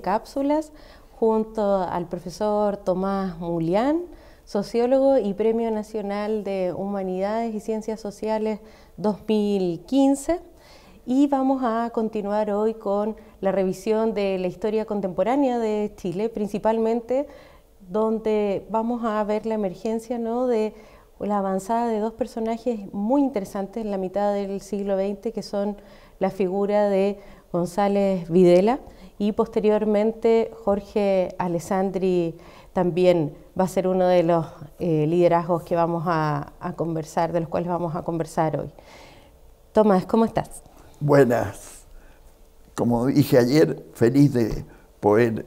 cápsulas junto al profesor Tomás Mulián, sociólogo y Premio Nacional de Humanidades y Ciencias Sociales 2015. Y vamos a continuar hoy con la revisión de la historia contemporánea de Chile, principalmente donde vamos a ver la emergencia ¿no? de la avanzada de dos personajes muy interesantes en la mitad del siglo XX, que son la figura de González Videla, y posteriormente Jorge Alessandri también va a ser uno de los eh, liderazgos que vamos a, a, conversar, de los cuales vamos a conversar hoy. Tomás, ¿cómo estás? Buenas. Como dije ayer, feliz de poder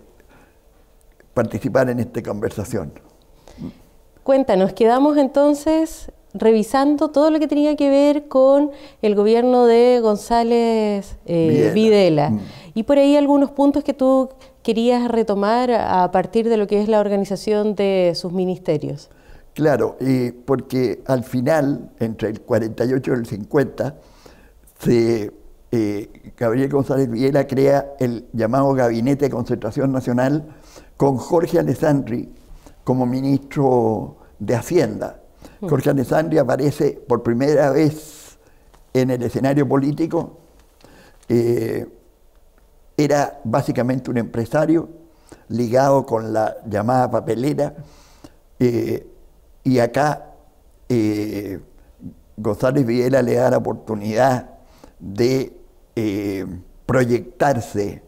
participar en esta conversación. Cuéntanos, quedamos entonces revisando todo lo que tenía que ver con el gobierno de González eh, Videla. Mm. Y por ahí algunos puntos que tú querías retomar a partir de lo que es la organización de sus ministerios. Claro, porque al final, entre el 48 y el 50, eh, Gabriel González Videla crea el llamado Gabinete de Concentración Nacional con Jorge Alessandri como ministro de Hacienda Jorge Alessandri aparece por primera vez en el escenario político. Eh, era básicamente un empresario ligado con la llamada papelera. Eh, y acá eh, González Videla le da la oportunidad de proyectarse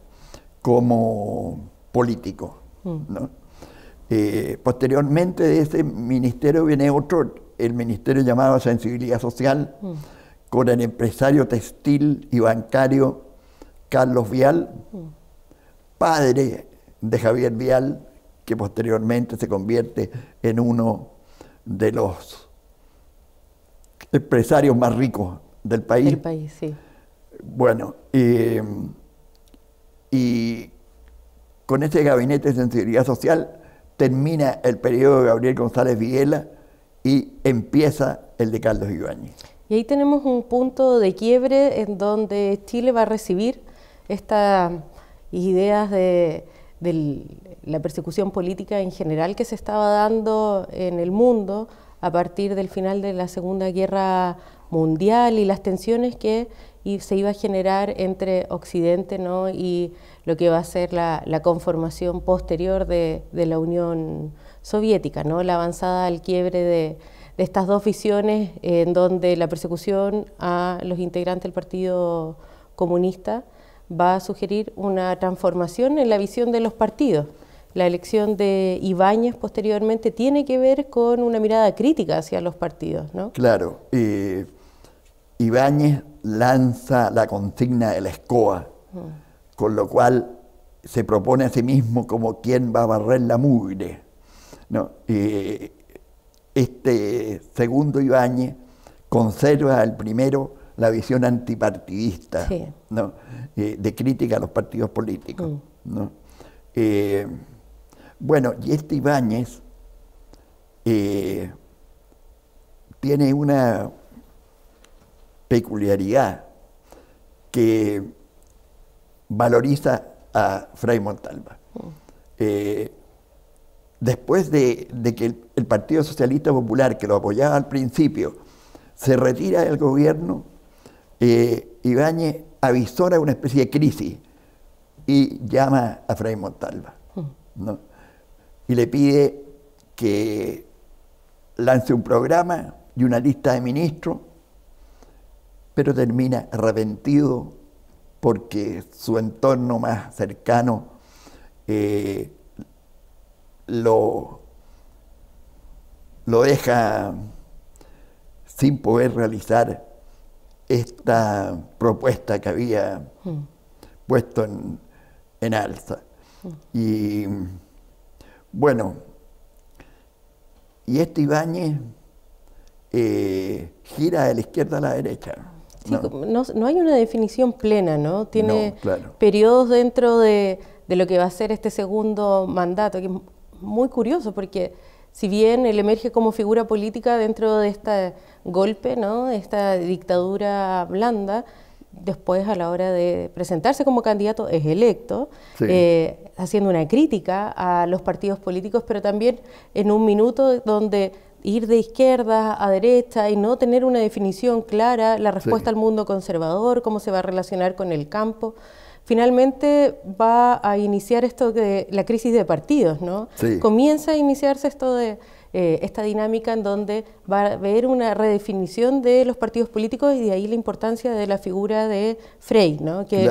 como político. Mm. posteriormente de ese ministerio viene otro el Ministerio llamado Sensibilidad Social mm. con el empresario textil y bancario Carlos Vial, mm. padre de Javier Vial, que posteriormente se convierte en uno de los empresarios más ricos del país. Bueno, eh, y con este gabinete de sensibilidad social termina el periodo de Gabriel González Viela, y empieza el de Carlos Ibañez. Y ahí tenemos un punto de quiebre en donde Chile va a recibir estas ideas de, la persecución política en general que se estaba dando en el mundo a partir del final de la Segunda Guerra Mundial y las tensiones que se iba a generar entre Occidente ¿no? y lo que va a ser la, conformación posterior de, la Unión Soviética, ¿no? la avanzada al quiebre de, estas dos visiones en donde la persecución a los integrantes del Partido Comunista va a sugerir una transformación en la visión de los partidos. La elección de Ibáñez posteriormente tiene que ver con una mirada crítica hacia los partidos, ¿no? Claro. Ibáñez lanza la consigna de la Escoa, mm con lo cual se propone a sí mismo como quien va a barrer la mugre. ¿no? este segundo Ibáñez conserva al primero la visión antipartidista eh, de crítica a los partidos políticos. Mm. Eh, bueno, y este Ibáñez eh, tiene una peculiaridad que valoriza a Fray Montalva. Eh, después de, que el, Partido Socialista Popular, que lo apoyaba al principio, se retira del gobierno, eh, Ibáñez avisora una especie de crisis y llama a Fray Montalva y le pide que lance un programa y una lista de ministros, pero termina arrepentido porque su entorno más cercano eh, lo, lo deja sin poder realizar esta propuesta que había mm. puesto en, alza. Mm. Y bueno, y este Ibañez eh, gira de la izquierda a la derecha no. hay una definición plena, ¿no? Tiene periodos dentro de, lo que va a ser este segundo mandato, que es muy curioso porque si bien él emerge como figura política dentro de este golpe, ¿no? De esta dictadura blanda, después a la hora de presentarse como candidato es electo, eh, haciendo una crítica a los partidos políticos, pero también en un minuto donde ir de izquierda a derecha y no tener una definición clara, la respuesta al mundo conservador, cómo se va a relacionar con el campo. Finalmente va a iniciar esto de la crisis de partidos, ¿no? Comienza a iniciarse esto de eh, esta dinámica en donde va a haber una redefinición de los partidos políticos y de ahí la importancia de la figura de Frey, ¿no? que,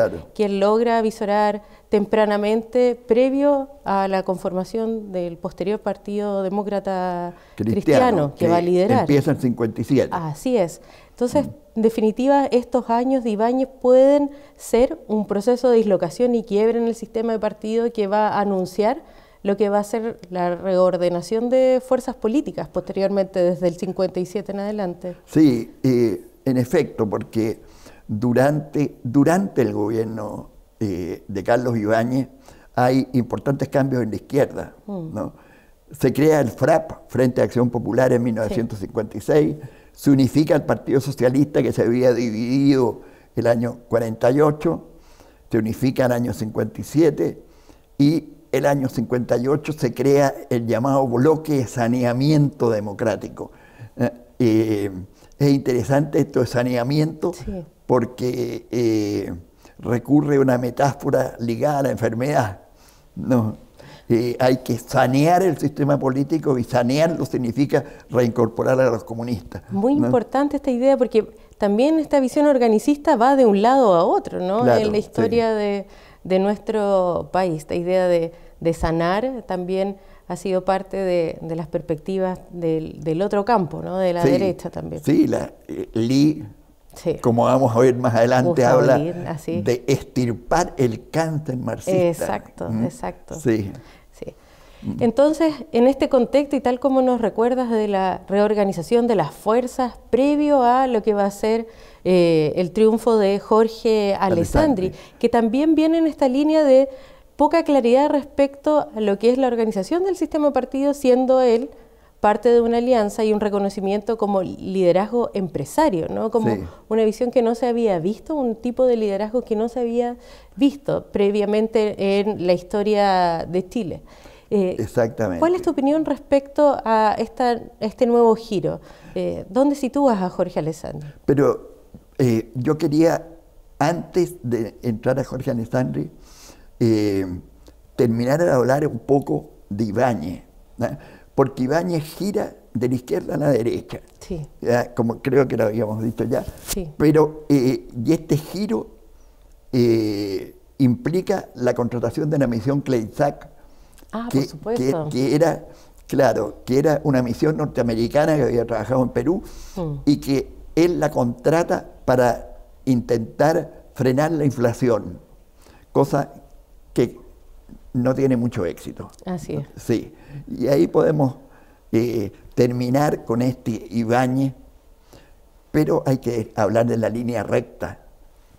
logra visorar tempranamente, previo a la conformación del posterior Partido Demócrata Cristiano, que, va a liderar. Empieza en 57. Así es. Entonces, mm. en definitiva, estos años de Ibáñez pueden ser un proceso de dislocación y quiebre en el sistema de partido que va a anunciar lo que va a ser la reordenación de fuerzas políticas posteriormente desde el 57 en adelante. Sí, eh, en efecto, porque durante, durante el gobierno eh, de Carlos Ibáñez hay importantes cambios en la izquierda. Mm. ¿no? Se crea el FRAP, Frente de Acción Popular, en 1956, se unifica el Partido Socialista que se había dividido el año 48, se unifica el año 57 y el año 58 se crea el llamado bloque de saneamiento democrático. Eh, es interesante esto de saneamiento porque recurre eh, recurre una metáfora ligada a la enfermedad. Eh, hay que sanear el sistema político y sanearlo significa reincorporar a los comunistas. Muy importante esta idea porque también esta visión organicista va de un lado a otro, en la historia de de nuestro país. Esta idea de, sanar también ha sido parte de, las perspectivas del, otro campo, ¿no? de la derecha también. Sí, la eh, Lee, como vamos a ver más adelante, habla de estirpar el cáncer marxista. Exacto, ¿Mm? exacto. Entonces, en este contexto y tal como nos recuerdas de la reorganización de las fuerzas previo a lo que va a ser eh, el triunfo de Jorge Alessandri, que también viene en esta línea de poca claridad respecto a lo que es la organización del sistema partido, siendo él parte de una alianza y un reconocimiento como liderazgo empresario, ¿no? como una visión que no se había visto, un tipo de liderazgo que no se había visto previamente en la historia de Chile. Eh, Exactamente. ¿Cuál es tu opinión respecto a esta, este nuevo giro? Eh, ¿Dónde sitúas a Jorge Alessandri? Pero eh, yo quería, antes de entrar a Jorge Alessandri, eh, terminar de hablar un poco de Ibáñez, porque Ibáñez gira de la izquierda a la derecha, como creo que lo habíamos visto ya, pero eh, y este giro implica la contratación de la misión Clayzac ah, que, que, era claro, que era una misión norteamericana que había trabajado en Perú mm. y que él la contrata para intentar frenar la inflación, cosa que no tiene mucho éxito. Así es. Sí, y ahí podemos eh, terminar con este Ibañez, pero hay que hablar de la línea recta,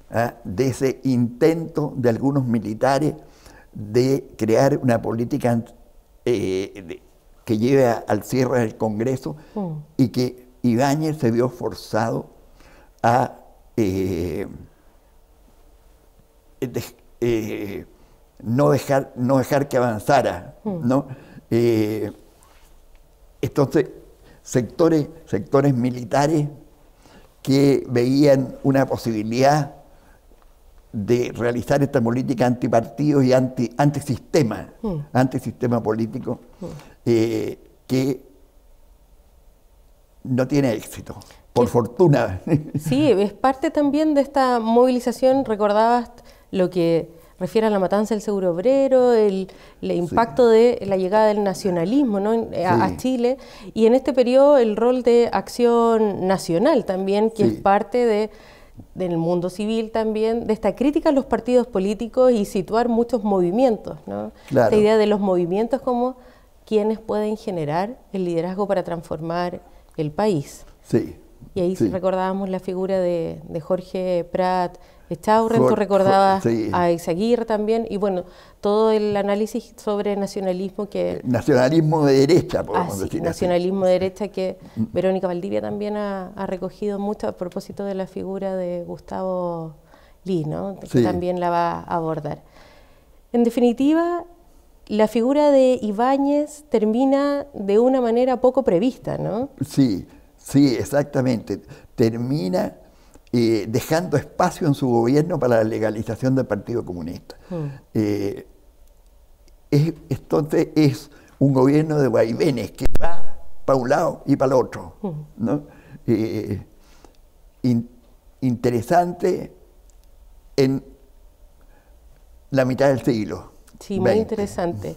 ¿ah? de ese intento de algunos militares de crear una política eh, que lleve al cierre del Congreso oh. y que Ibañez se vio forzado a eh, eh, no, dejar, no dejar que avanzara. Mm. ¿no? Eh, entonces, sectores, sectores militares que veían una posibilidad de realizar esta política antipartido y anti, antisistema, mm. antisistema político, mm. que no tiene éxito por fortuna. Sí, es parte también de esta movilización, recordabas lo que refiere a la matanza del seguro obrero, el, impacto de la llegada del nacionalismo ¿no? a, Chile, y en este periodo el rol de acción nacional también, que es parte de, del mundo civil también, de esta crítica a los partidos políticos y situar muchos movimientos, ¿no? esta idea de los movimientos como quienes pueden generar el liderazgo para transformar el país. Sí. Y ahí recordábamos la figura de, de Jorge Prat Staurren, tú recordabas a seguir también, y bueno, todo el análisis sobre nacionalismo que... Eh, nacionalismo de derecha, podemos ah, así, Nacionalismo de derecha que mm. Verónica Valdivia también ha, recogido mucho a propósito de la figura de Gustavo Lee, que también la va a abordar. En definitiva, la figura de Ibáñez termina de una manera poco prevista, ¿no? Sí. Sí, exactamente. Termina eh, dejando espacio en su gobierno para la legalización del Partido Comunista. Mm. Eh, es, entonces es un gobierno de vaivenes que va para un lado y para el otro. Mm. ¿no? Eh, interesante en la mitad del siglo. Sí, muy interesante.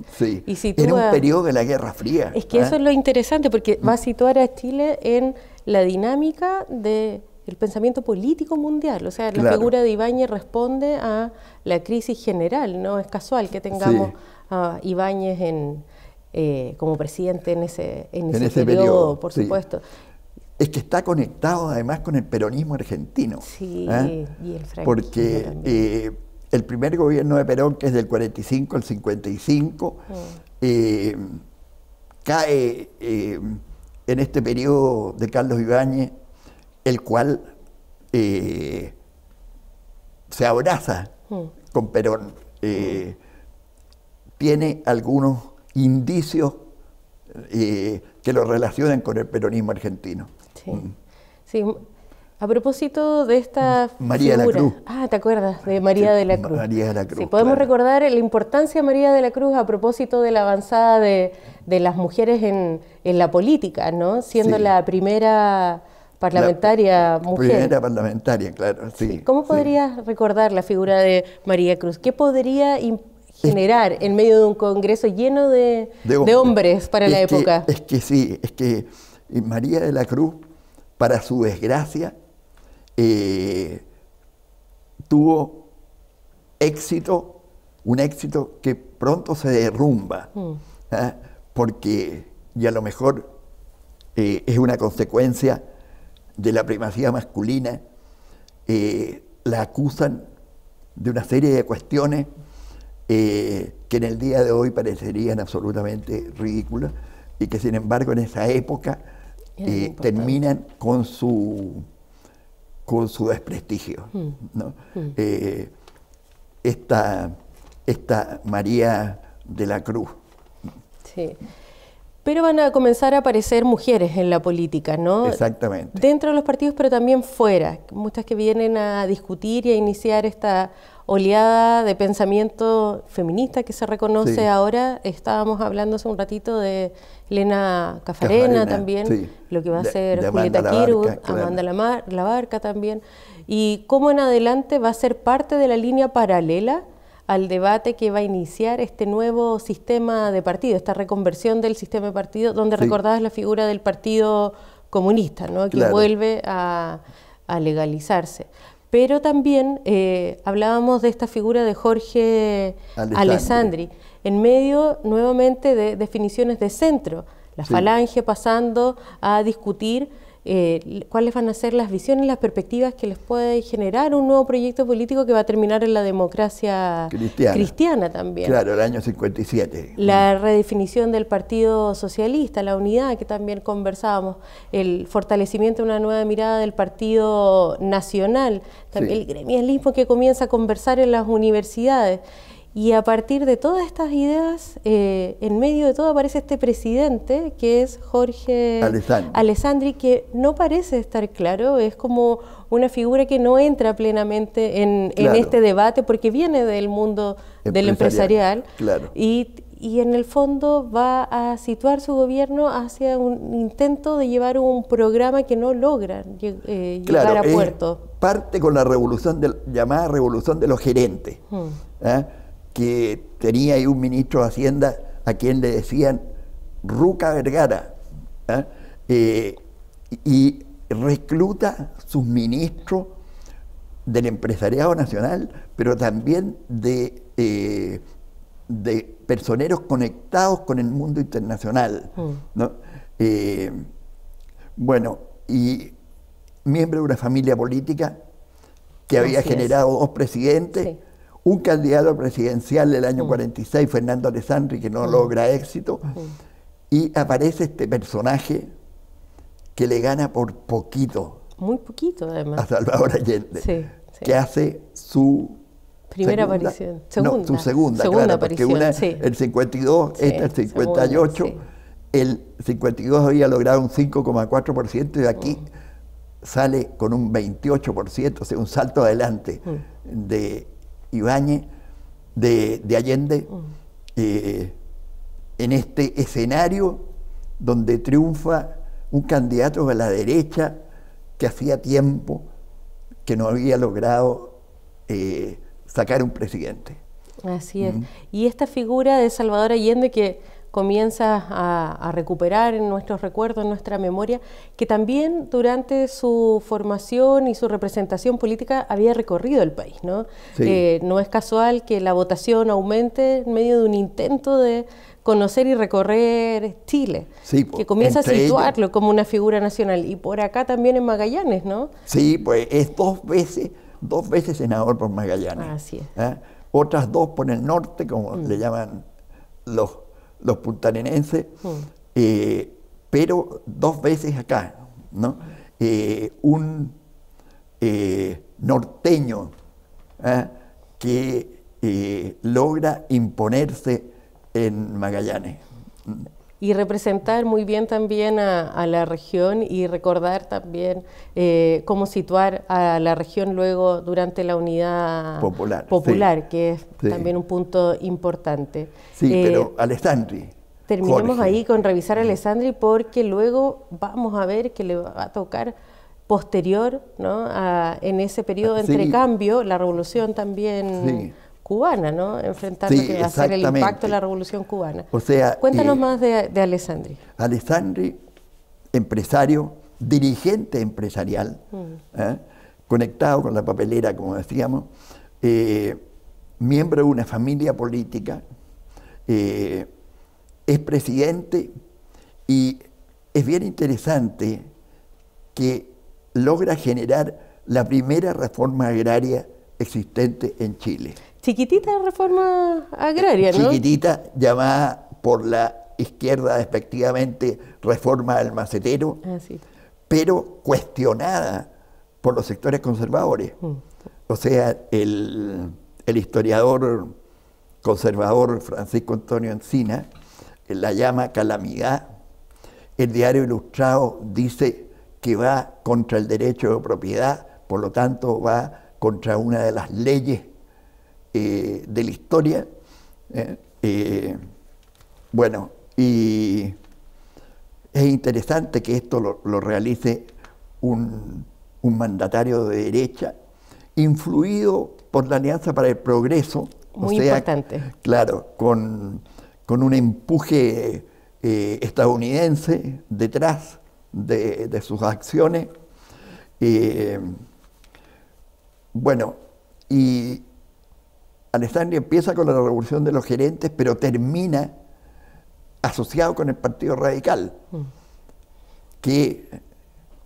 Era un periodo de la Guerra Fría. Es que eso ¿eh? es lo interesante, porque mm. va a situar a Chile en la dinámica del pensamiento político mundial. O sea, la figura de Ibáñez responde a la crisis general. No es casual que tengamos a Ibáñez en, eh, como presidente en ese, ese, periodo, por supuesto es que está conectado además con el peronismo argentino. Sí, ¿eh? y el Porque eh, el primer gobierno de Perón, que es del 45 al 55, mm. eh, cae eh, en este periodo de Carlos Ibáñez, el cual eh, se abraza mm. con Perón. Tiene algunos indicios que lo relacionen con el peronismo argentino. Sí, sí a propósito de esta María de la Cruz. Ah, ¿te acuerdas de María de la Cruz? María podemos recordar la importancia de María de la Cruz a propósito de la avanzada de, las mujeres en, en, la política, ¿no? Siendo la primera parlamentaria mujer. Primera parlamentaria, claro, sí. ¿Cómo podrías recordar la figura de María Cruz? ¿Qué podría generar en medio de un congreso lleno de, hombres para la época? Es que sí, es que María de la Cruz, para su desgracia, eh, tuvo éxito, un éxito que pronto se derrumba, mm. ¿ah? porque, y a lo mejor eh, es una consecuencia de la primacía masculina, eh, la acusan de una serie de cuestiones que en el día de hoy parecerían absolutamente ridículas y que sin embargo en esa época terminan con su con su desprestigio. Mm. ¿no? Mm. Eh, esta, esta María de la Cruz. Pero van a comenzar a aparecer mujeres en la política, ¿no? Exactamente. Dentro de los partidos, pero también fuera. Muchas que vienen a discutir y a iniciar esta oleada de pensamiento feminista que se reconoce ahora. Estábamos hablando hace un ratito de Elena Cafarena, también, lo que va a ser Julieta Kirwood, Amanda Lamar, La Barca también. Y cómo en adelante va a ser parte de la línea paralela al debate que va a iniciar este nuevo sistema de partido, esta reconversión del sistema de partido, donde recordabas la figura del Partido Comunista, ¿no? que vuelve a, legalizarse. Pero también eh, hablábamos de esta figura de Jorge Alessandri, en medio nuevamente de definiciones de centro, la falange pasando a discutir eh, cuáles van a ser las visiones, las perspectivas que les puede generar un nuevo proyecto político que va a terminar en la democracia cristiana, también. Claro, el año 57. La redefinición del Partido Socialista, la unidad que también conversábamos, el fortalecimiento de una nueva mirada del Partido Nacional, también el gremialismo que comienza a conversar en las universidades. Y a partir de todas estas ideas, eh, en medio de todo aparece este presidente, que es Jorge Alessandri. que no parece estar claro, es como una figura que no entra plenamente en, este debate porque viene del mundo del empresarial. Y, en el fondo va a situar su gobierno hacia un intento de llevar un programa que no logran eh, llegar a puerto. Parte con la revolución llamada revolución de los gerentes. Hmm. ¿ah? que tenía ahí un ministro de Hacienda a quien le decían Ruca Vergara, ¿eh? Eh, y recluta sus ministros del empresariado nacional, pero también de, eh, de personeros conectados con el mundo internacional. Mm. bueno, y miembro de una familia política que había generado dos presidentes un candidato presidencial del año 46, Fernando Alessandri, que no logra éxito, y aparece este personaje que le gana por poquito. Muy poquito, además. A Salvador Allende, que hace su... Primera aparición. Segunda. No, su segunda, claro, aparición, porque una, el 52, esta el 58, el 52 había logrado un 5,4% y aquí mm. sale con un 28%, o sea, un salto adelante mm. de Ibañez de, Allende mm. eh, en este escenario donde triunfa un candidato de la derecha que hacía tiempo que no había logrado eh, sacar un presidente. Así es. Mm. Y esta figura de Salvador Allende que comienza a, recuperar en nuestros recuerdos, en nuestra memoria, que también durante su formación y su representación política había recorrido el país. ¿no? Eh, no es casual que la votación aumente en medio de un intento de conocer y recorrer Chile, que pues, comienza a situarlo como una figura nacional. Y por acá también en Magallanes, ¿no? Sí, pues es dos veces, dos veces senador por Magallanes. Así es. ¿Ah? Otras dos por el norte, como mm. le llaman los los puntarenenses, hmm. eh, pero dos veces acá, ¿no? Eh, un eh, norteño que logra imponerse en Magallanes y representar muy bien también a, la región y recordar también eh, cómo situar a la región luego durante la unidad popular, que es también un punto importante. Sí, eh, pero Alessandri. Terminemos ahí con revisar a Alessandri porque luego vamos a ver que le va a tocar posterior, ¿no? en ese periodo de ah, entrecambio, la revolución también cubana, ¿no? Enfrentando a hacer el impacto de la revolución cubana. O sea, Cuéntanos eh, más de, Alessandri. Alessandri, empresario, dirigente empresarial, mm. ¿eh? conectado con la papelera, como decíamos, eh, miembro de una familia política, es presidente y es bien interesante que logra generar la primera reforma agraria existente en Chile. Chiquitita reforma agraria, ¿no? Chiquitita, llamada por la izquierda respectivamente, reforma del macetero, ah, pero cuestionada por los sectores conservadores. Mm. O sea, el, el, historiador conservador Francisco Antonio Encina la llama calamidad. El diario Ilustrado dice que va contra el derecho de propiedad, por lo tanto va contra una de las leyes eh, de la historia. ¿eh? Eh, bueno, y es interesante que esto lo, realice un, mandatario de derecha, influido por la Alianza para el Progreso. Muy importante. Claro, con, un empuje estadounidense detrás de, sus acciones. bueno, y, Alessandri empieza con la revolución de los gerentes, pero termina asociado con el Partido Radical, mm. que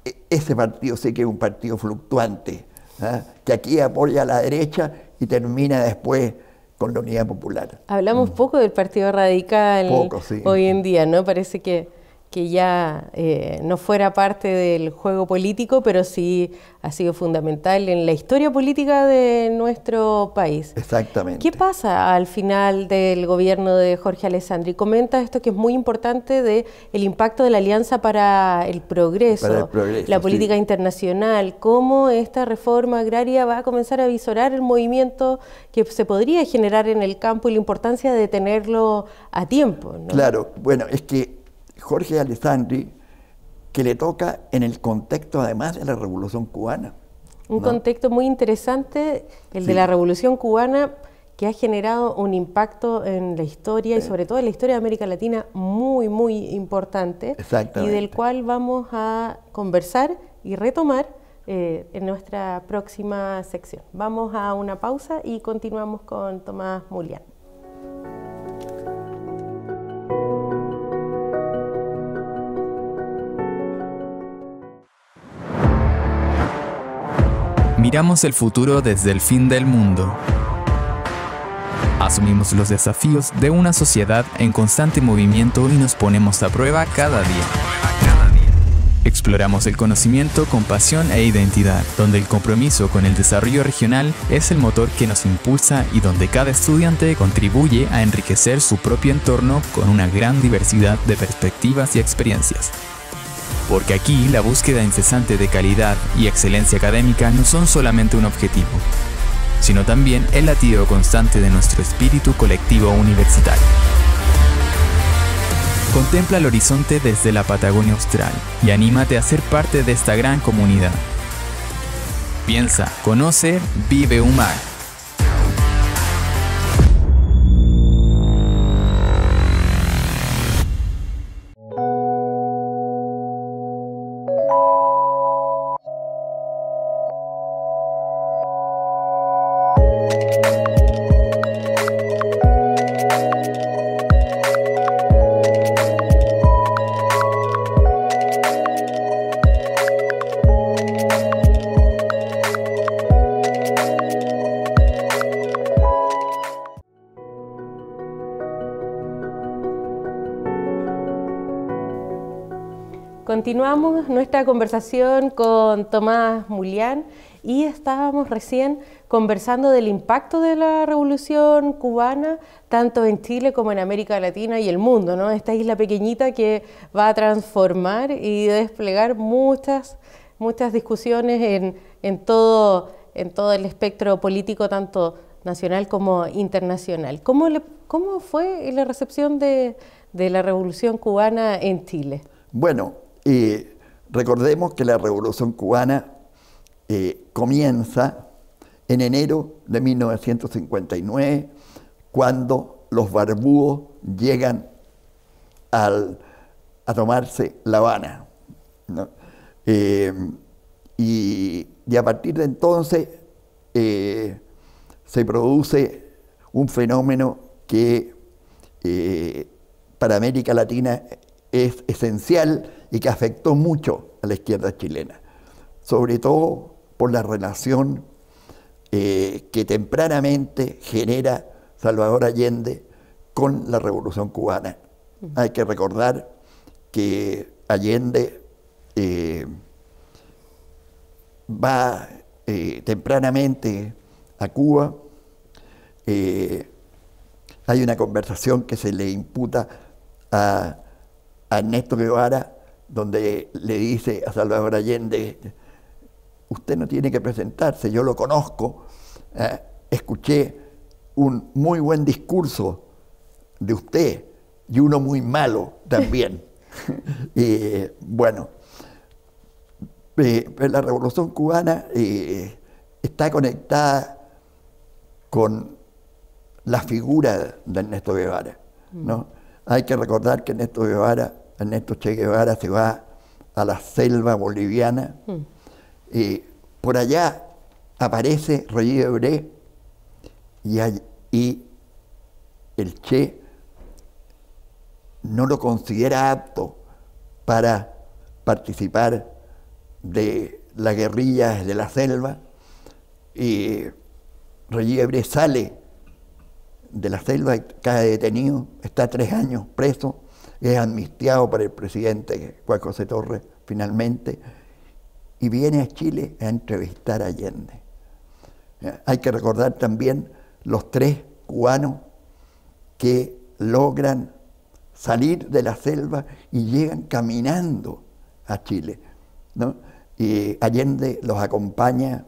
eh, ese partido sé que es un partido fluctuante, ¿ah? que aquí apoya a la derecha y termina después con la Unidad Popular. Hablamos mm. poco del Partido Radical hoy en día, ¿no? Parece que que ya eh, no fuera parte del juego político, pero sí ha sido fundamental en la historia política de nuestro país. Exactamente. ¿Qué pasa al final del gobierno de Jorge Alessandri? Comenta esto que es muy importante de el impacto de la Alianza para el Progreso, la política internacional, cómo esta reforma agraria va a comenzar a visorar el movimiento que se podría generar en el campo y la importancia de tenerlo a tiempo. Claro, bueno, es que Jorge Alessandri, que le toca en el contexto además de la Revolución Cubana. Un contexto muy interesante, el de la Revolución Cubana, que ha generado un impacto en la historia y sobre todo en la historia de América Latina muy, muy importante. Y del cual vamos a conversar y retomar eh, en nuestra próxima sección. Vamos a una pausa y continuamos con Tomás Mulián. Miramos el futuro desde el fin del mundo. Asumimos los desafíos de una sociedad en constante movimiento y nos ponemos a prueba cada día. Exploramos el conocimiento con pasión e identidad, donde el compromiso con el desarrollo regional es el motor que nos impulsa y donde cada estudiante contribuye a enriquecer su propio entorno con una gran diversidad de perspectivas y experiencias porque aquí la búsqueda incesante de calidad y excelencia académica no son solamente un objetivo, sino también el latido constante de nuestro espíritu colectivo universitario. Contempla el horizonte desde la Patagonia Austral y anímate a ser parte de esta gran comunidad. Piensa, conoce, vive mar. Continuamos nuestra conversación con Tomás Mulián y estábamos recién conversando del impacto de la revolución cubana, tanto en Chile como en América Latina y el mundo, ¿no? Esta isla pequeñita que va a transformar y desplegar muchas, muchas discusiones en, todo, el espectro político, tanto nacional como internacional. ¿Cómo, fue la recepción de, la revolución cubana en Chile? Bueno, recordemos que la Revolución Cubana eh, comienza en enero de 1959, cuando los barbúos llegan a tomarse La Habana. Eh, y, a partir de entonces eh, se produce un fenómeno que para América Latina es esencial y que afectó mucho a la izquierda chilena, sobre todo por la relación eh, que tempranamente genera Salvador Allende con la Revolución Cubana. Hay que recordar que Allende eh, va eh, tempranamente a Cuba, hay una conversación que se le imputa a a Ernesto Guevara, donde le dice a Salvador Allende, usted no tiene que presentarse, yo lo conozco, eh, escuché un muy buen discurso de usted y uno muy malo también. y bueno, eh, pues la revolución cubana eh, está conectada con la figura de Ernesto Guevara. ¿no? Mm. Hay que recordar que Ernesto Guevara Ernesto Che Guevara se va a la selva boliviana mm. y por allá aparece Roger Ebré y, el Che no lo considera apto para participar de las guerrillas de la selva y Ebré sale de la selva, y cae detenido, está tres años preso es amnistiado por el presidente Juan José Torres finalmente, y viene a Chile a entrevistar a Allende. Eh, hay que recordar también los tres cubanos que logran salir de la selva y llegan caminando a Chile. ¿no? Y Allende los acompaña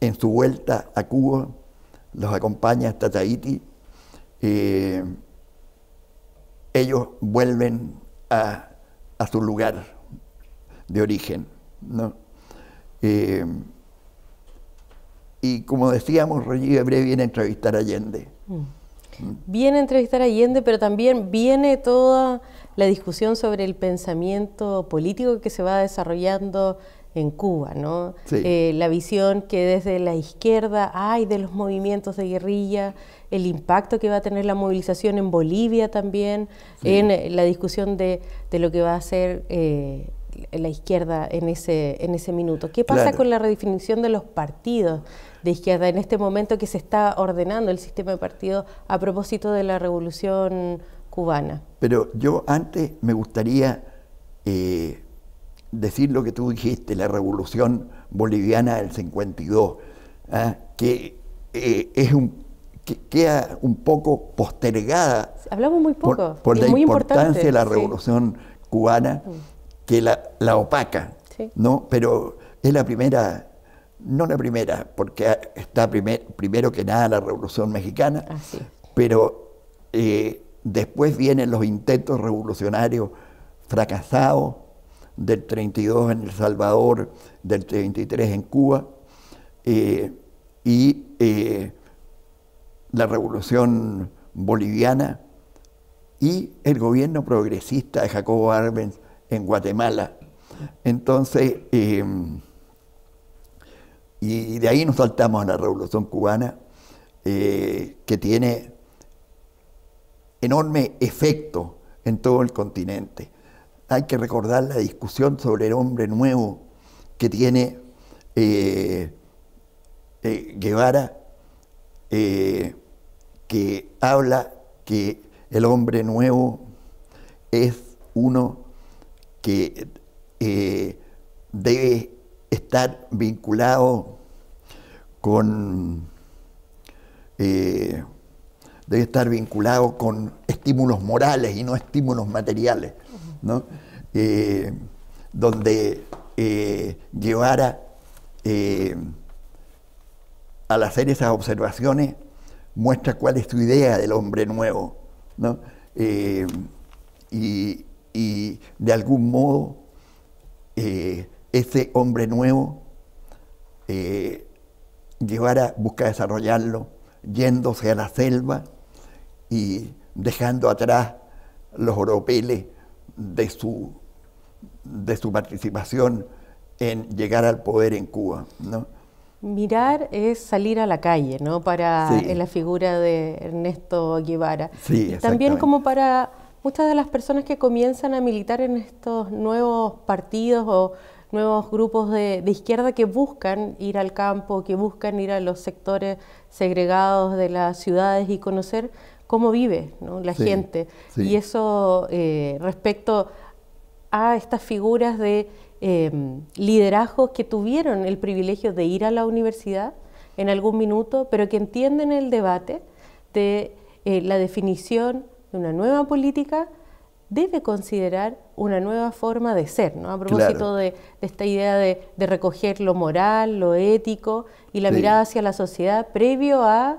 en su vuelta a Cuba, los acompaña hasta Tahiti, eh, ellos vuelven a, su lugar de origen. Eh, y como decíamos, Roger Gabriel viene a entrevistar a Allende. Mm. Viene a entrevistar a Allende, pero también viene toda la discusión sobre el pensamiento político que se va desarrollando en Cuba, ¿no? Eh, la visión que desde la izquierda hay de los movimientos de guerrilla, el impacto que va a tener la movilización en Bolivia también, en eh, la discusión de, lo que va a hacer eh, la izquierda en ese, en ese minuto. ¿Qué pasa con la redefinición de los partidos de izquierda en este momento que se está ordenando el sistema de partidos a propósito de la revolución cubana? Pero yo antes me gustaría decir lo que tú dijiste, la revolución boliviana del 52, ¿ah? que eh, es un queda un poco postergada. Hablamos muy poco. Por, la importancia de la revolución cubana, mm. que la, la opaca, ¿no? Pero es la primera, no la primera, porque está primero que nada la revolución mexicana, ah, pero eh, después vienen los intentos revolucionarios fracasados, del 32 en El Salvador, del 33 en Cuba, eh, y eh, la revolución boliviana y el gobierno progresista de Jacobo Arbenz en Guatemala. Entonces, eh, y de ahí nos saltamos a la revolución cubana, que tiene enorme efecto en todo el continente hay que recordar la discusión sobre el hombre nuevo que tiene eh, eh, Guevara, eh, que habla que el hombre nuevo es uno que debe estar vinculado con debe estar vinculado con estímulos morales y no estímulos materiales. Eh, donde eh, llevara eh, al hacer esas observaciones muestra cuál es tu idea del hombre nuevo, eh, y, de algún modo ese hombre nuevo llevara, busca desarrollarlo yéndose a la selva y dejando atrás los oropeles de su, de su participación en llegar al poder en Cuba. Mirar es salir a la calle, ¿no? Para la figura de Ernesto Guevara. también como para muchas de las personas que comienzan a militar en estos nuevos partidos o nuevos grupos de, de, izquierda que buscan ir al campo, que buscan ir a los sectores segregados de las ciudades y conocer cómo vive la gente. Y eso eh, respecto a estas figuras de em, liderazgo que tuvieron el privilegio de ir a la universidad en algún minuto, pero que entienden el debate de eh, la definición de una nueva política debe considerar una nueva forma de ser, ¿no? A propósito de, esta idea de, recoger lo moral, lo ético y la mirada hacia la sociedad previo a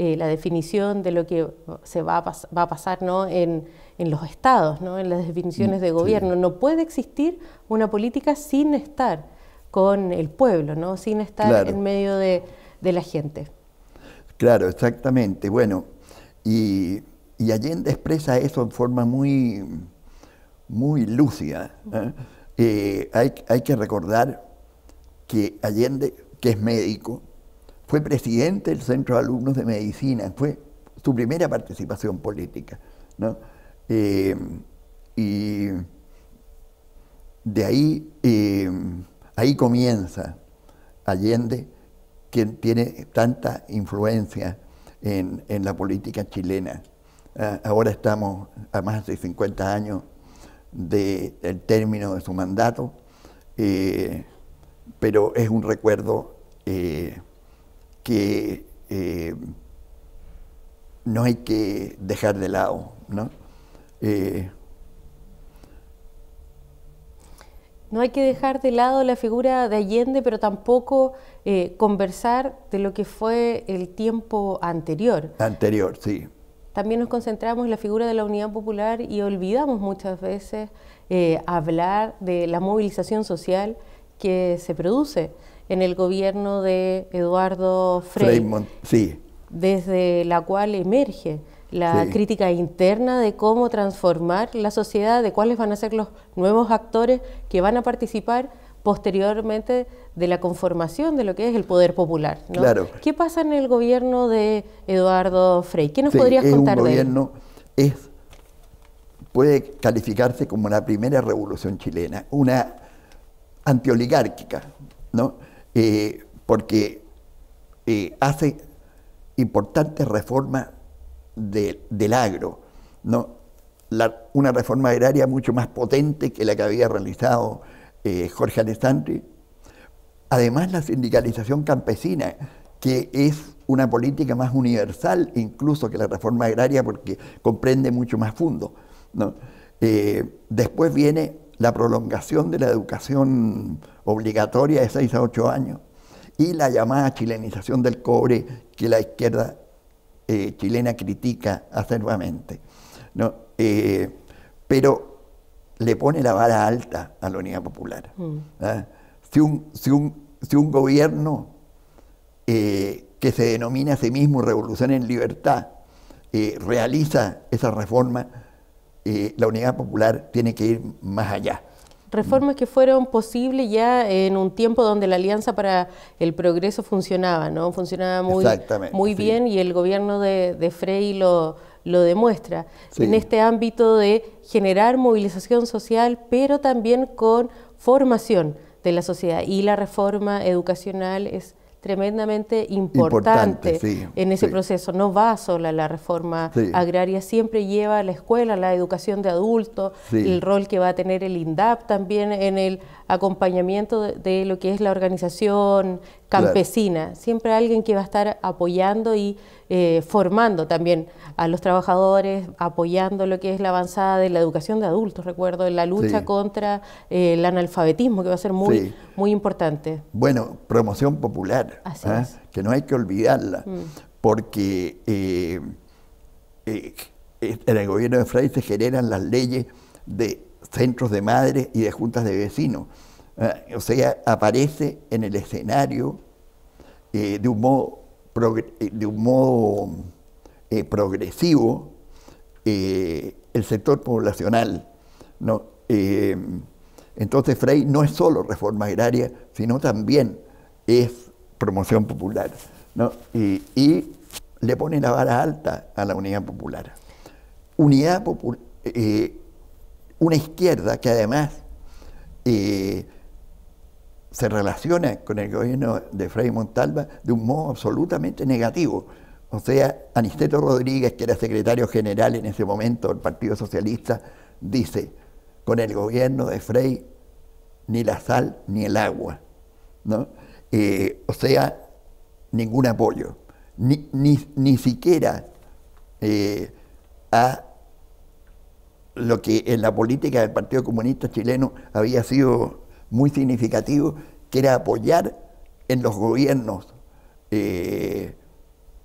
eh, la definición de lo que se va a, pasar ¿no? en, los estados, ¿no? en las definiciones mm, de gobierno. No puede existir una política sin estar con el pueblo, ¿no? sin estar en medio de, la gente. Claro, exactamente. Bueno, y, Allende expresa eso en forma muy, muy lúcida. ¿eh? Eh, hay que recordar que Allende, que es médico, fue presidente del Centro de Alumnos de Medicina, fue su primera participación política. Eh, y de ahí, eh, ahí comienza Allende, quien tiene tanta influencia en, la política chilena. Ah, ahora estamos a más de 50 años del término de su mandato, eh, pero es un recuerdo que eh, no hay que dejar de lado, ¿no? Eh, no hay que dejar de lado la figura de Allende, pero tampoco eh, conversar de lo que fue el tiempo anterior. Anterior, sí. También nos concentramos en la figura de la Unidad Popular y olvidamos muchas veces hablar de la movilización social que se produce en el gobierno de Eduardo Frei, sí. desde la cual emerge la crítica interna de cómo transformar la sociedad, de cuáles van a ser los nuevos actores que van a participar posteriormente de la conformación de lo que es el poder popular. Claro. ¿Qué pasa en el gobierno de Eduardo Frei? ¿Qué nos podrías contar gobierno, de él? Es, puede calificarse como la primera revolución chilena, una antioligárquica, ¿no? Eh, porque eh, hace importantes reformas del agro, ¿no? una reforma agraria mucho más potente que la que había realizado eh, Jorge Alessandri. Además, la sindicalización campesina, que es una política más universal incluso que la reforma agraria porque comprende mucho más fondo. después viene la prolongación de la educación obligatoria de 6 a 8 años y la llamada chilenización del cobre que la izquierda eh, chilena critica acerbamente. ¿no? Eh, pero le pone la vara alta a la Unidad Popular. Mm. ¿ah? Si, un, si, un, gobierno eh, que se denomina a sí mismo Revolución en Libertad realiza esa reforma, la unidad popular tiene que ir más allá. Reformas que fueron posibles ya en un tiempo donde la Alianza para el Progreso funcionaba, ¿no? Funcionaba muy, muy bien y el gobierno de, Frey lo, lo demuestra. En este ámbito de generar movilización social, pero también con formación de la sociedad. Y la reforma educacional es tremendamente importante, en ese proceso. No va sola la reforma agraria, siempre lleva a la escuela, la educación de adultos, el rol que va a tener el INDAP también en el acompañamiento de, lo que es la organización campesina. Siempre alguien que va a estar apoyando y eh, formando también a los trabajadores, apoyando lo que es la avanzada de la educación de adultos, recuerdo, en la lucha contra eh, el analfabetismo, que va a ser muy, muy importante. Bueno, promoción popular, ¿eh? que no hay que olvidarla, mm. porque en el gobierno de Frey se generan las leyes de centros de madres y de juntas de vecinos. o sea, aparece en el escenario de un modo eh, de un modo eh, progresivo eh, el sector poblacional. ¿no? entonces Frey no es solo reforma agraria, sino también es promoción popular. Y, le pone la vara alta a la unidad popular. Unidad popular, una izquierda que además se relaciona con el gobierno de Fray Montalva de un modo absolutamente negativo. O sea, Anisteto Rodríguez, que era secretario general en ese momento del Partido Socialista, dice, con el gobierno de Frey ni la sal ni el agua, ¿no? Eh, o sea, ningún apoyo, ni, ni, siquiera eh, a lo que en la política del Partido Comunista chileno había sido muy significativo, que era apoyar en los gobiernos eh,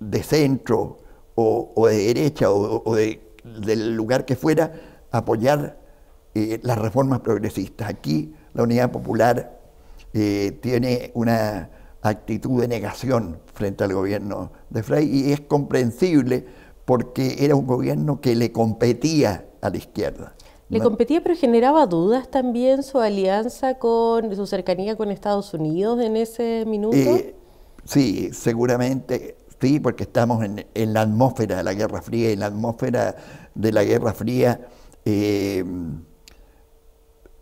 de centro o, de derecha o, del lugar que fuera, apoyar eh, las reformas progresistas. Aquí la Unidad Popular eh, tiene una actitud de negación frente al gobierno de Frey y es comprensible porque era un gobierno que le competía a la izquierda. Le competía, pero generaba dudas también su alianza con su cercanía con Estados Unidos en ese minuto. Eh, sí, seguramente sí, porque estamos en, la atmósfera de la Guerra Fría, en la atmósfera de la Guerra Fría eh,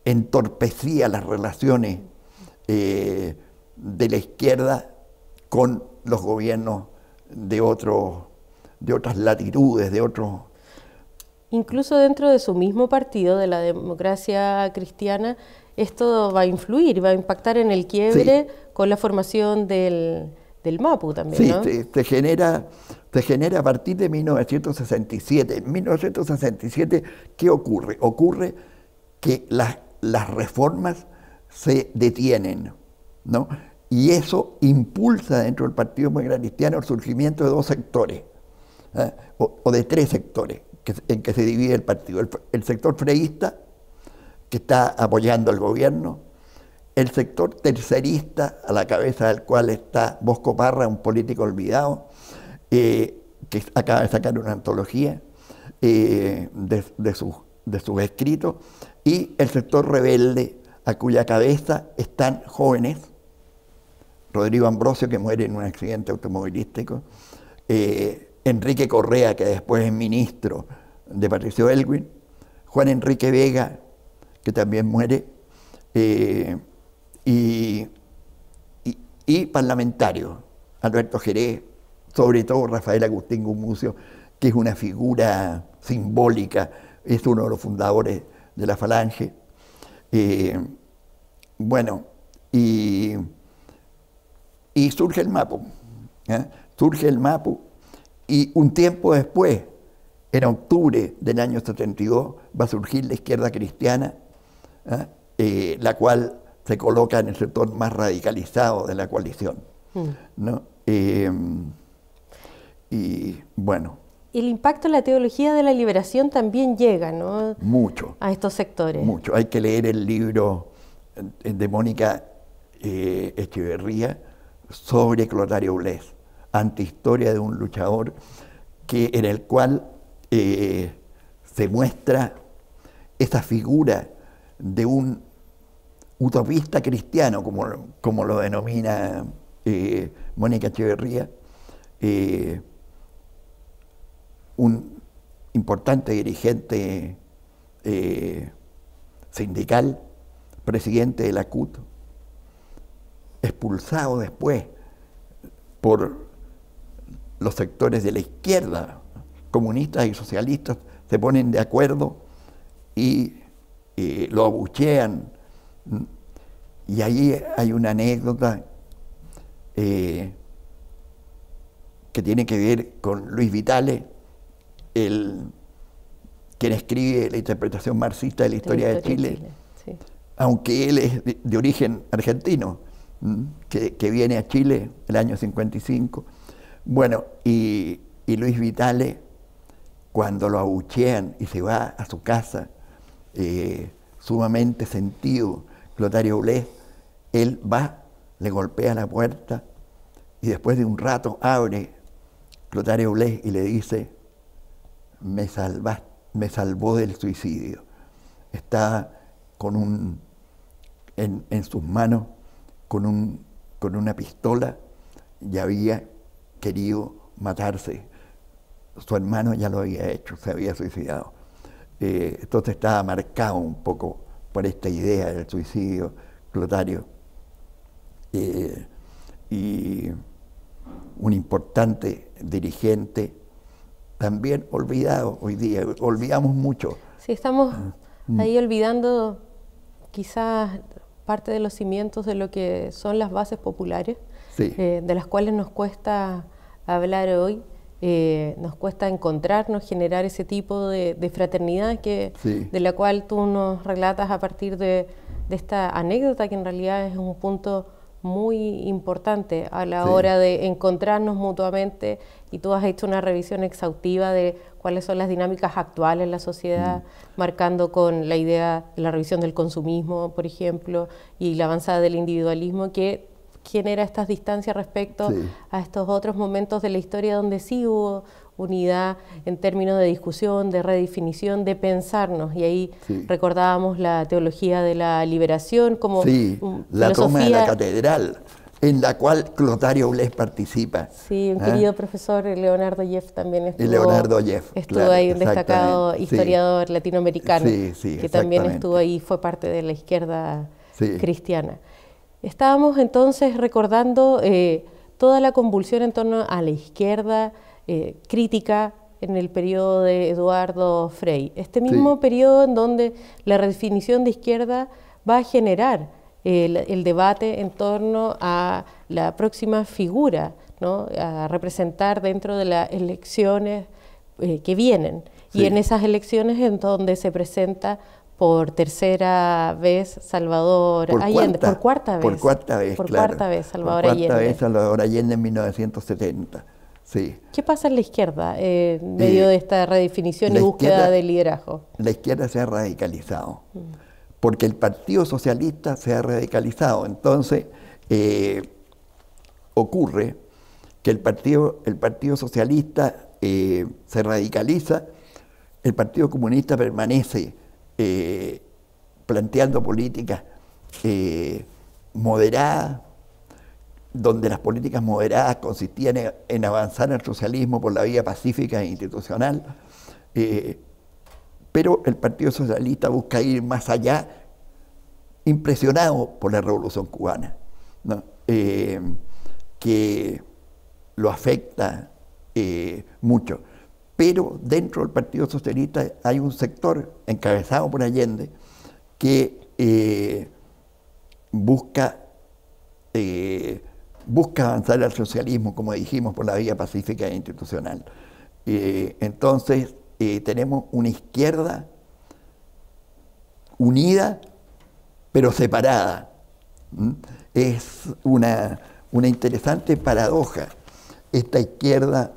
entorpecía las relaciones eh, de la izquierda con los gobiernos de de otras latitudes, de otros incluso dentro de su mismo partido, de la democracia cristiana, esto va a influir, va a impactar en el quiebre con la formación del, MAPU también. ¿no? se, se, genera, genera a partir de 1967. En 1967, ¿qué ocurre? Ocurre que las, reformas se detienen, ¿no? Y eso impulsa dentro del Partido muy Cristiano el surgimiento de dos sectores, ¿eh? o de tres sectores en que se divide el partido. El, sector freísta, que está apoyando al gobierno, el sector tercerista, a la cabeza del cual está Bosco Parra, un político olvidado, eh, que acaba de sacar una antología eh, de, sus, escritos, y el sector rebelde, a cuya cabeza están jóvenes, Rodrigo Ambrosio, que muere en un accidente automovilístico, eh, Enrique Correa, que después es ministro de Patricio Elwin, Juan Enrique Vega, que también muere, eh, y, parlamentario, Alberto Jerez, sobre todo Rafael Agustín Gumucio, que es una figura simbólica, es uno de los fundadores de la Falange. Eh, bueno, y, surge el MAPU. ¿eh? Surge el MAPU y un tiempo después, en octubre del año 72, va a surgir la izquierda cristiana, ¿ah? eh, la cual se coloca en el sector más radicalizado de la coalición. Mm. ¿no? Em, y bueno. El impacto de la teología de la liberación también llega, ¿no? Mucho. A estos sectores. Mucho. Hay que leer el libro eh, de Mónica eh, Echeverría sobre Clotario Blés historia de un luchador que, en el cual eh, se muestra esa figura de un utopista cristiano, como, como lo denomina eh, Mónica Echeverría, eh, un importante dirigente sindical, presidente de la CUT, expulsado después por los sectores de la izquierda, comunistas y socialistas, se ponen de acuerdo y, eh, lo abuchean. Y allí hay una anécdota eh, que tiene que ver con Luis Vitale, quien escribe la interpretación marxista de la historia de, Chile, aunque él es de, origen argentino, que, que viene a Chile el año 55 bueno, y, Luis Vitale, cuando lo abuchean y se va a su casa, eh, sumamente sentido, Clotario Blés, él va, le golpea la puerta y después de un rato abre Clotario Blés y le dice, me, me salvó del suicidio. Está con un, en, sus manos con, un, con una pistola ya había querido matarse. Su hermano ya lo había hecho, se había suicidado. Eh, entonces estaba marcado un poco por esta idea del suicidio clotario. Eh, y un importante dirigente, también olvidado hoy día, olvidamos mucho. Sí, estamos ah, mm. ahí olvidando quizás parte de los cimientos de lo que son las bases populares eh, de las cuales nos cuesta hablar hoy, eh, nos cuesta encontrarnos, generar ese tipo de, fraternidad que, de la cual tú nos relatas a partir de, esta anécdota, que en realidad es un punto muy importante a la hora de encontrarnos mutuamente y tú has hecho una revisión exhaustiva de cuáles son las dinámicas actuales en la sociedad, mm. marcando con la idea, de la revisión del consumismo, por ejemplo, y la avanzada del individualismo que ¿Quién era estas distancias respecto a estos otros momentos de la historia donde sí hubo unidad en términos de discusión, de redefinición, de pensarnos. Y ahí recordábamos la teología de la liberación como la toma de la catedral en la cual Clotario Bles participa. Sí, un ¿Ah? querido profesor Leonardo Jeff también estuvo. Leonardo Jeff, estuvo ahí un destacado historiador latinoamericano que también estuvo ahí, fue parte de la izquierda cristiana. Estábamos entonces recordando eh, toda la convulsión en torno a la izquierda eh, crítica en el periodo de Eduardo Frey. Este mismo periodo en donde la redefinición de izquierda va a generar el, debate en torno a la próxima figura a representar dentro de las elecciones eh, que vienen. Y en esas elecciones en donde se presenta por tercera vez Salvador Allende, por cuarta vez. Por cuarta vez, por cuarta vez Salvador por cuarta vez Salvador Allende en 1970. Sí. ¿Qué pasa en la izquierda eh, en medio de esta redefinición y búsqueda de liderazgo? La izquierda se ha radicalizado, mm. porque el Partido Socialista se ha radicalizado. Entonces, eh, ocurre que el Partido, el partido Socialista eh, se radicaliza, el Partido Comunista permanece eh, planteando políticas eh, moderadas, donde las políticas moderadas consistían en, avanzar el socialismo por la vía pacífica e institucional, eh, pero el Partido Socialista busca ir más allá, impresionado por la Revolución Cubana, que lo afecta mucho pero dentro del Partido Socialista hay un sector encabezado por Allende que eh, busca, eh, busca avanzar al socialismo, como dijimos, por la vía pacífica e institucional. Eh, entonces, tenemos una izquierda unida, pero separada. ¿Mm? Es una, una interesante paradoja. Esta izquierda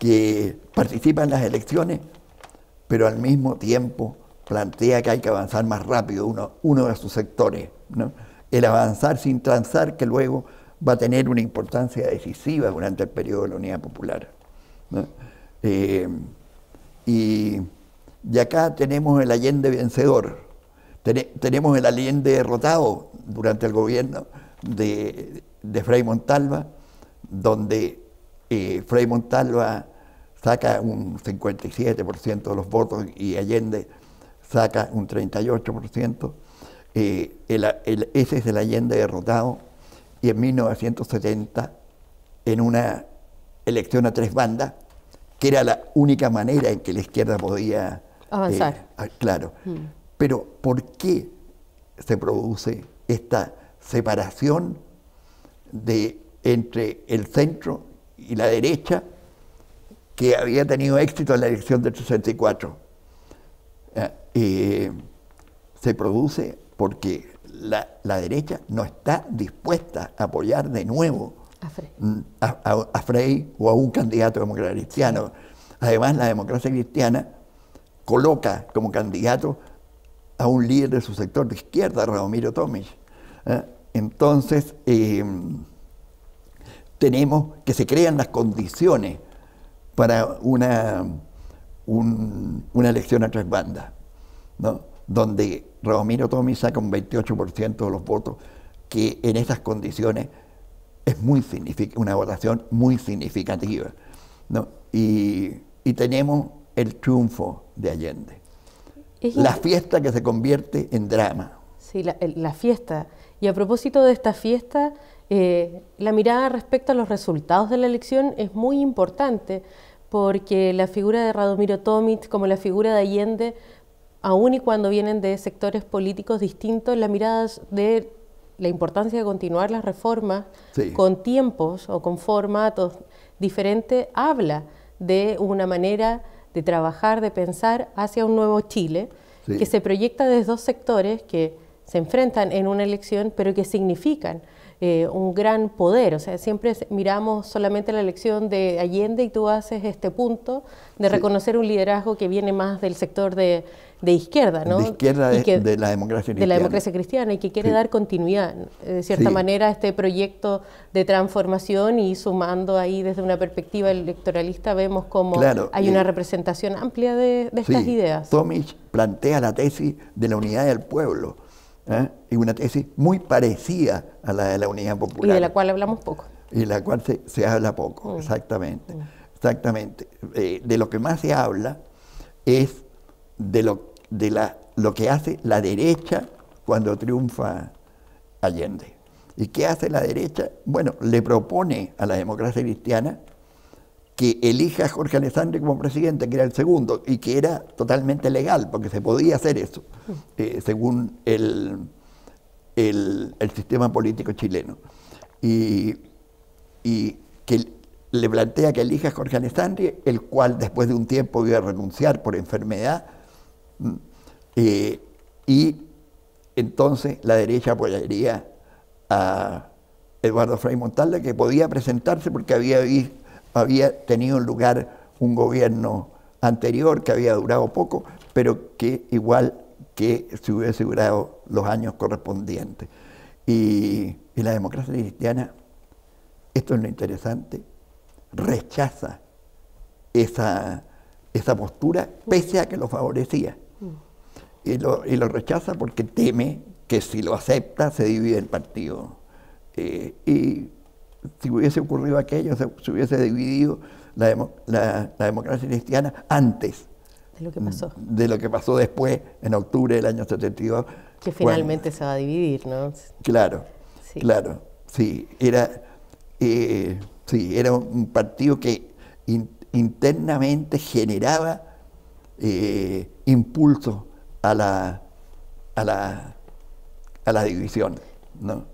que participa en las elecciones, pero al mismo tiempo plantea que hay que avanzar más rápido uno, de sus sectores. El avanzar sin transar, que luego va a tener una importancia decisiva durante el periodo de la Unidad Popular. Eh, y, de acá tenemos el Allende vencedor, tenemos el Allende derrotado durante el gobierno de, de Fray Montalva, donde eh, Frei Montalva saca un 57% de los votos y Allende saca un 38%. ese es el Allende derrotado y en 1970, en una elección a tres bandas, que era la única manera en que la izquierda podía eh, avanzar. Ah, claro. Mm. Pero ¿por qué se produce esta separación de, entre el centro y la derecha que había tenido éxito en la elección de 84 eh, se produce porque la, derecha no está dispuesta a apoyar de nuevo a Frey, mm, o a un candidato democrático cristiano. Además, la democracia cristiana coloca como candidato a un líder de su sector de izquierda, Radomiro Tomic. Eh, entonces, eh, tenemos que se crean las condiciones para una, una elección a tres bandas, ¿no? donde Romero Tomi saca un 28% de los votos, que en esas condiciones es muy una votación muy significativa. Y, tenemos el triunfo de Allende. la fiesta que se convierte en drama. Sí, la fiesta. Y a propósito de esta fiesta, eh, la mirada respecto a los resultados de la elección es muy importante porque la figura de Radomiro Tomic como la figura de Allende, aun y cuando vienen de sectores políticos distintos, la mirada de la importancia de continuar las reformas con tiempos o con formatos diferentes habla de una manera de trabajar, de pensar hacia un nuevo Chile que se proyecta desde dos sectores que se enfrentan en una elección pero que significan eh, un gran poder. O sea, siempre miramos solamente la elección de Allende y tú haces este punto de reconocer un liderazgo que viene más del sector de, izquierda, ¿no? De izquierda de, la democracia cristiana. De la democracia cristiana y que quiere dar continuidad, eh, de cierta manera, a este proyecto de transformación y sumando ahí desde una perspectiva electoralista vemos como hay una representación amplia de, de estas ideas. Tomic plantea la tesis de la unidad del pueblo ¿eh? y una tesis muy parecida a la de la Unidad Popular. Y de la cual hablamos poco. Y de la cual se, habla poco, mm. exactamente. Mm. Exactamente. Eh, de lo que más se habla es de lo, de la, lo que hace la derecha cuando triunfa Allende. ¿Y qué hace la derecha? Bueno, le propone a la democracia cristiana que elija a Jorge Alessandri como presidente, que era el segundo, y que era totalmente legal, porque se podía hacer eso, eh, según el, el, sistema político chileno. Y, que le plantea que elija a Jorge Alessandri, el cual después de un tiempo iba a renunciar por enfermedad, mm, eh, y entonces la derecha apoyaría a Eduardo Frei Montalva, que podía presentarse porque había visto había tenido lugar un gobierno anterior que había durado poco, pero que igual que se hubiese durado los años correspondientes. Y, la democracia cristiana, esto es lo interesante, rechaza esa, postura pese a que lo favorecía. Y lo, rechaza porque teme que si lo acepta se divide el partido. Eh, y si hubiese ocurrido aquello, se, hubiese dividido la, la, democracia cristiana antes. De lo que pasó. De lo que pasó después, en octubre del año 72. Que finalmente se va a dividir, ¿no? Claro, sí. claro. Sí, era, eh, sí, era un partido que internamente generaba eh, impulso a la, a la, a la división, ¿no?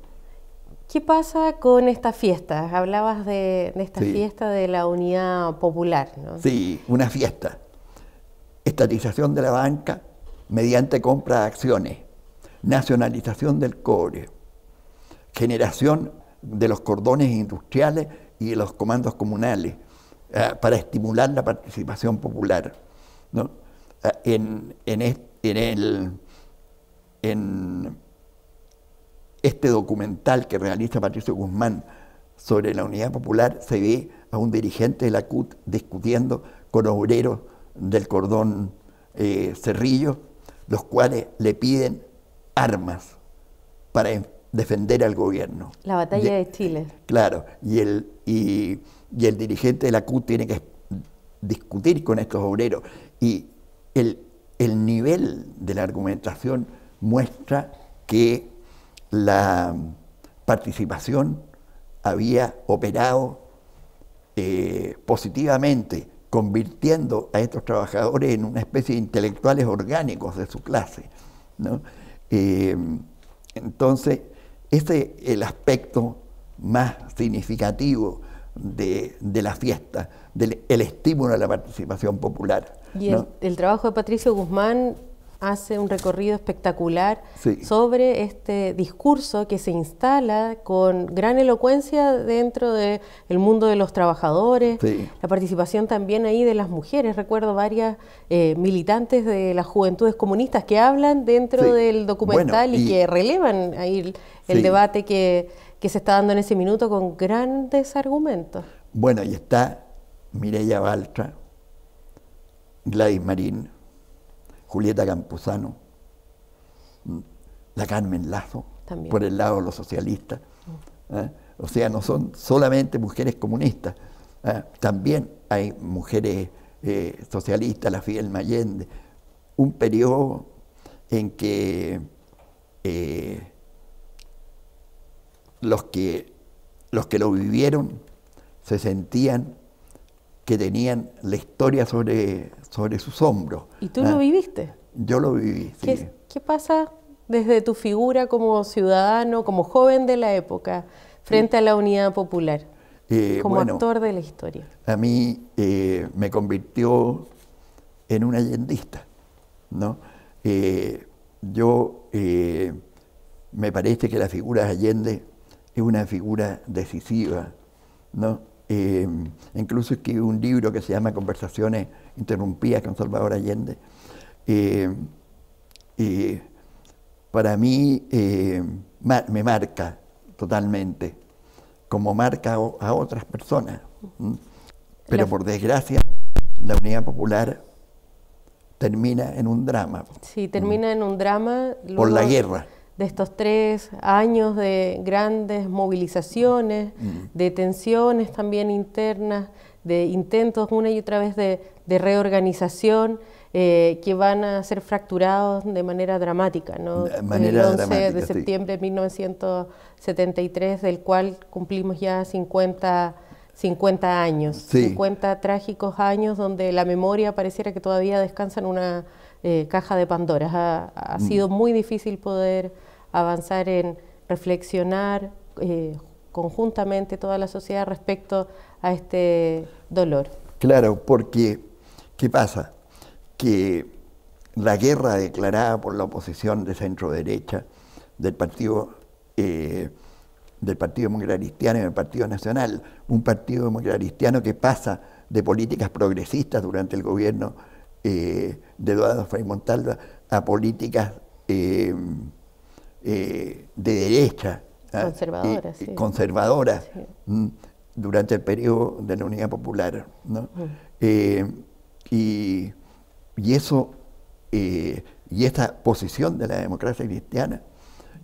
¿Qué pasa con esta fiesta? Hablabas de, esta fiesta de la unidad popular, ¿no? Sí, una fiesta. Estatización de la banca mediante compra de acciones, nacionalización del cobre, generación de los cordones industriales y de los comandos comunales eh, para estimular la participación popular. Eh, en, en, el, en este documental que realiza Patricio Guzmán sobre la Unidad Popular, se ve a un dirigente de la CUT discutiendo con obreros del cordón eh, Cerrillo, los cuales le piden armas para defender al gobierno. La batalla de Chile. Claro, y el, dirigente de la CUT tiene que discutir con estos obreros. Y el nivel de la argumentación muestra que la participación había operado eh, positivamente, convirtiendo a estos trabajadores en una especie de intelectuales orgánicos de su clase. Eh, entonces, ese es el aspecto más significativo de, la fiesta, del el estímulo a la participación popular. Y el, trabajo de Patricio Guzmán hace un recorrido espectacular sobre este discurso que se instala con gran elocuencia dentro del mundo de los trabajadores, la participación también ahí de las mujeres. Recuerdo varias eh, militantes de las juventudes comunistas que hablan dentro del documental y, que relevan ahí el, debate que, se está dando en ese minuto con grandes argumentos. Bueno, y está Mireya Baltra, Gladys Marín, Julieta Campuzano, mm, la Carmen Lazo, por el lado de los socialistas. Mm. ¿eh? O sea, no son solamente mujeres comunistas. ¿eh? También hay mujeres eh, socialistas, la Fidel Mayende. Un periodo en que los que los que lo vivieron se sentían que tenían la historia sobre, sobre sus hombros. ¿Y tú ¿eh? lo viviste? Yo lo viví. ¿Qué, ¿Qué pasa desde tu figura como ciudadano, como joven de la época, frente a la unidad popular? Eh, como actor de la historia. A mí eh, me convirtió en un allendista, ¿no? yo me parece que la figura Allende es una figura decisiva, ¿no? Eh, incluso escribí un libro que se llama Conversaciones Interrumpidas con Salvador Allende. Eh, eh, para mí eh, me marca totalmente, como marca a otras personas. Pero por desgracia, la Unidad Popular termina en un drama. Sí, termina en un drama. Por la guerra de estos tres años de grandes movilizaciones, de tensiones también internas, de intentos una y otra vez de, reorganización eh, que van a ser fracturados de manera dramática. El 11 de septiembre de 1973, del cual cumplimos ya 50 50 años, 50 trágicos años donde la memoria pareciera que todavía descansa en una eh, caja de Pandora. Ha, mm. sido muy difícil poder avanzar en reflexionar eh, conjuntamente toda la sociedad respecto a este dolor. Claro, porque ¿qué pasa? Que la guerra declarada por la oposición de centro derecha del partido eh, del Partido y del Partido Nacional, un Partido Demócrata Cristiano que pasa de políticas progresistas durante el gobierno eh, de Eduardo Frei Montalva a políticas eh, eh, de derecha. ¿ah? conservadoras durante el periodo de la Unidad Popular. Mm. Eh, y, y, eso, eh, y esta posición de la democracia cristiana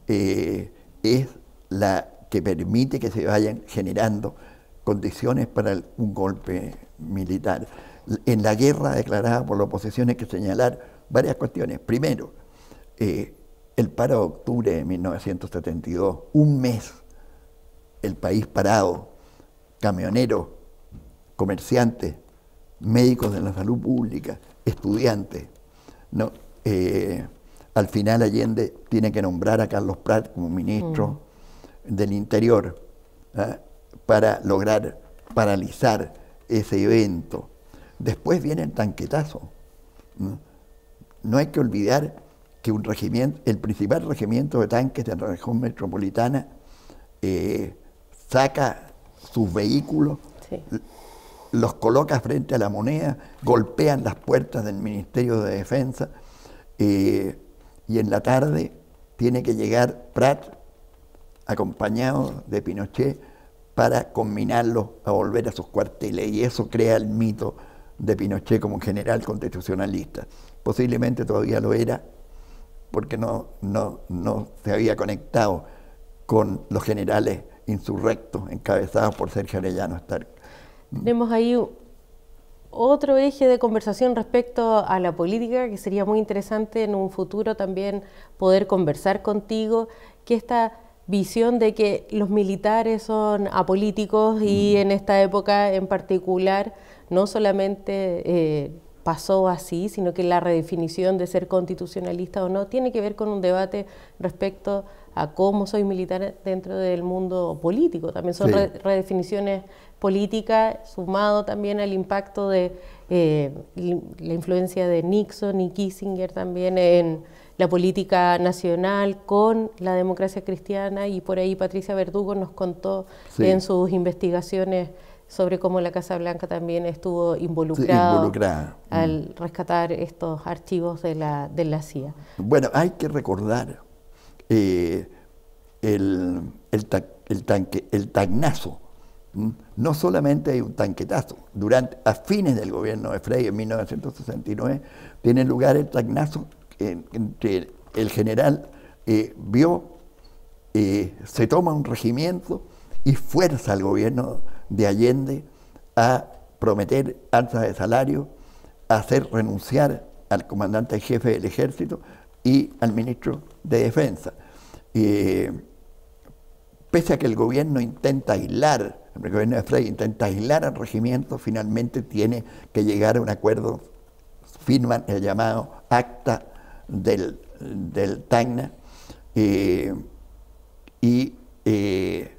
es la que permite que se vayan generando condiciones para un golpe militar. En la guerra declarada por la oposición hay que señalar varias cuestiones. Primero, el paro de octubre de 1972, un mes, el país parado, camioneros, comerciantes, médicos de la salud pública, estudiantes. No, eh, al final Allende tiene que nombrar a Carlos Prat como ministro mm. del Interior ¿ah? para lograr paralizar ese evento. Después viene el tanquetazo. no hay que olvidar que un regimiento, el principal regimiento de tanques de la región metropolitana eh, saca sus vehículos, los coloca frente a la moneda, golpean las puertas del Ministerio de Defensa eh, y en la tarde tiene que llegar Prat acompañado de Pinochet para combinarlo a volver a sus cuarteles y eso crea el mito de Pinochet como general constitucionalista. Posiblemente todavía lo era, porque no, no, no se había conectado con los generales insurrectos encabezados por Sergio Arellano Stark. Tenemos ahí otro eje de conversación respecto a la política que sería muy interesante en un futuro también poder conversar contigo, que esta visión de que los militares son apolíticos y mm. en esta época en particular no solamente eh, pasó así, sino que la redefinición de ser constitucionalista o no tiene que ver con un debate respecto a cómo soy militar dentro del mundo político. También son redefiniciones políticas, sumado también al impacto de eh, la influencia de Nixon y Kissinger también en la política nacional con la democracia cristiana y por ahí Patricia Verdugo nos contó en sus investigaciones sobre cómo la Casa Blanca también estuvo involucrada. al mm. rescatar estos archivos de la, de la CIA. Bueno, hay que recordar eh, el, el, el, tanque, el tagnazo. Mm, no solamente hay un tanquetazo. Durante, a fines del gobierno de Frey, en 1969, tiene lugar el tagnazo entre el general eh, vio, eh, se toma un regimiento y fuerza al gobierno de Allende a prometer alzas de salario, a hacer renunciar al comandante jefe del ejército y al ministro de defensa. Eh, pese a que el gobierno intenta aislar, el gobierno de Frey intenta aislar al regimiento, finalmente tiene que llegar a un acuerdo, firman el llamado acta del, del eh, y eh,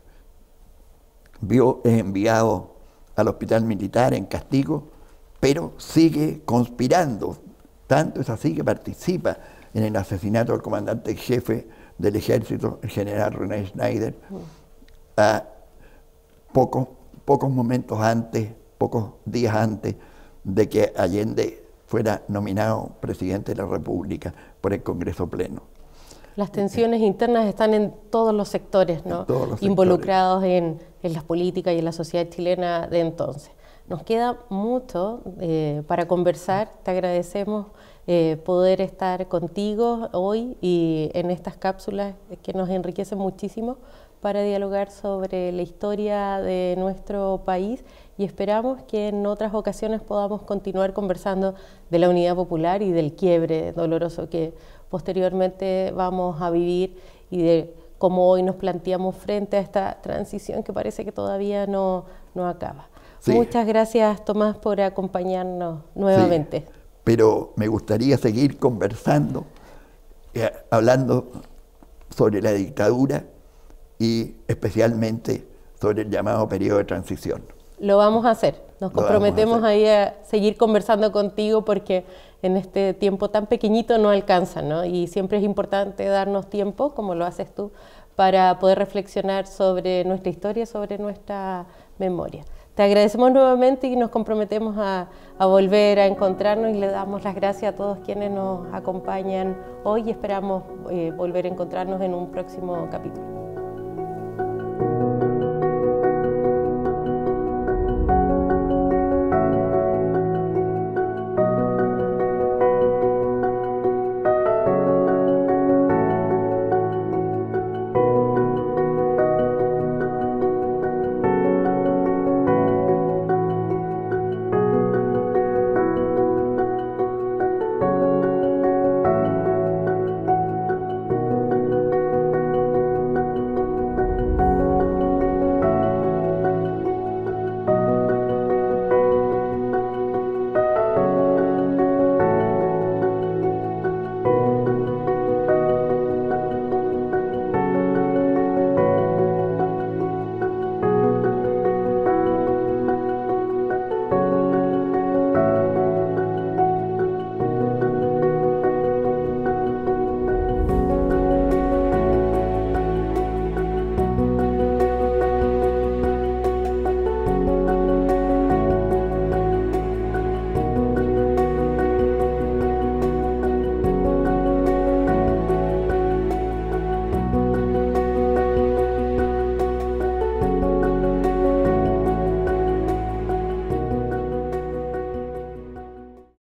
vio enviado al hospital militar en castigo, pero sigue conspirando. Tanto es así que participa en el asesinato del comandante jefe del ejército, el general René Schneider, pocos, pocos momentos antes, pocos días antes de que Allende fuera nominado presidente de la República por el Congreso Pleno. Las tensiones internas están en todos los sectores, ¿no? Involucrados en en las políticas y en la sociedad chilena de entonces. Nos queda mucho eh, para conversar. Te agradecemos eh, poder estar contigo hoy y en estas cápsulas que nos enriquecen muchísimo para dialogar sobre la historia de nuestro país y esperamos que en otras ocasiones podamos continuar conversando de la unidad popular y del quiebre doloroso que posteriormente vamos a vivir y de como hoy nos planteamos frente a esta transición que parece que todavía no, acaba. Muchas gracias, Tomás, por acompañarnos nuevamente. pero me gustaría seguir conversando, eh, hablando sobre la dictadura y especialmente sobre el llamado periodo de transición. Lo vamos a hacer. Nos comprometemos ahí a seguir conversando contigo porque en este tiempo tan pequeñito no alcanza, ¿no? Y siempre es importante darnos tiempo, como lo haces tú, para poder reflexionar sobre nuestra historia, sobre nuestra memoria. Te agradecemos nuevamente y nos comprometemos a, volver a encontrarnos y le damos las gracias a todos quienes nos acompañan hoy y esperamos eh, volver a encontrarnos en un próximo capítulo.